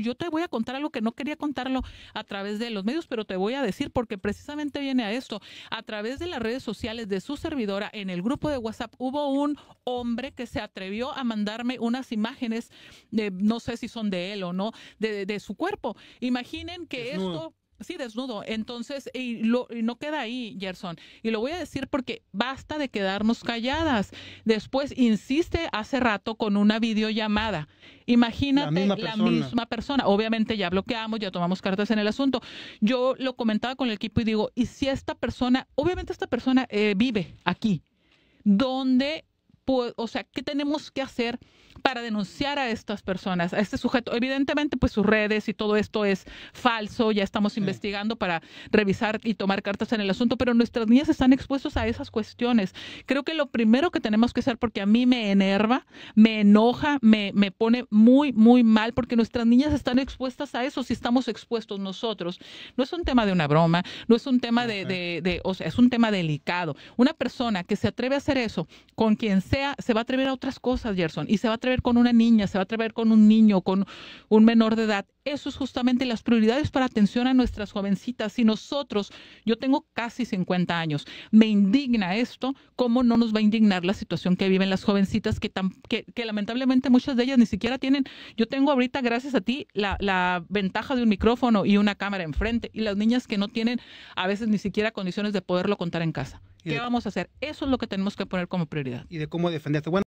yo te voy a contar algo que no quería contarlo a través de los medios, pero te voy a decir porque precisamente viene a esto. A través de las redes sociales de su servidora en el grupo de WhatsApp hubo un hombre que se atrevió a mandarme unas imágenes, de, no sé si son de él o no, de, su cuerpo. Imaginen que esto sí, desnudo. Entonces, y, no queda ahí, Gerson. Y lo voy a decir porque basta de quedarnos calladas. Después insiste hace rato con una videollamada. Imagínate la misma persona, obviamente ya bloqueamos, ya tomamos cartas en el asunto. Yo lo comentaba con el equipo y digo, ¿y si esta persona, obviamente esta persona eh, vive aquí, ¿Dónde? o sea, ¿qué tenemos que hacer? para denunciar a estas personas, a este sujeto. Evidentemente, pues sus redes y todo esto es falso, ya estamos investigando para revisar y tomar cartas en el asunto, pero nuestras niñas están expuestas a esas cuestiones. Creo que lo primero que tenemos que hacer, porque a mí me enerva, me enoja, me, me pone muy, muy mal, porque nuestras niñas están expuestas a eso si estamos expuestos nosotros. No es un tema de una broma, no es un tema de, o sea, es un tema delicado. Una persona que se atreve a hacer eso con quien sea, se va a atrever a otras cosas, Gerson, y se va a atrever con una niña, se va a atrever con un niño, con un menor de edad. Eso es justamente las prioridades para atención a nuestras jovencitas. y nosotros, yo tengo casi 50 años, me indigna esto, ¿cómo no nos va a indignar la situación que viven las jovencitas que, tan, que, lamentablemente muchas de ellas ni siquiera tienen? Yo tengo ahorita, gracias a ti, la, ventaja de un micrófono y una cámara enfrente y las niñas que no tienen a veces ni siquiera condiciones de poderlo contar en casa. ¿Qué vamos a hacer? Eso es lo que tenemos que poner como prioridad. Y de cómo defenderte.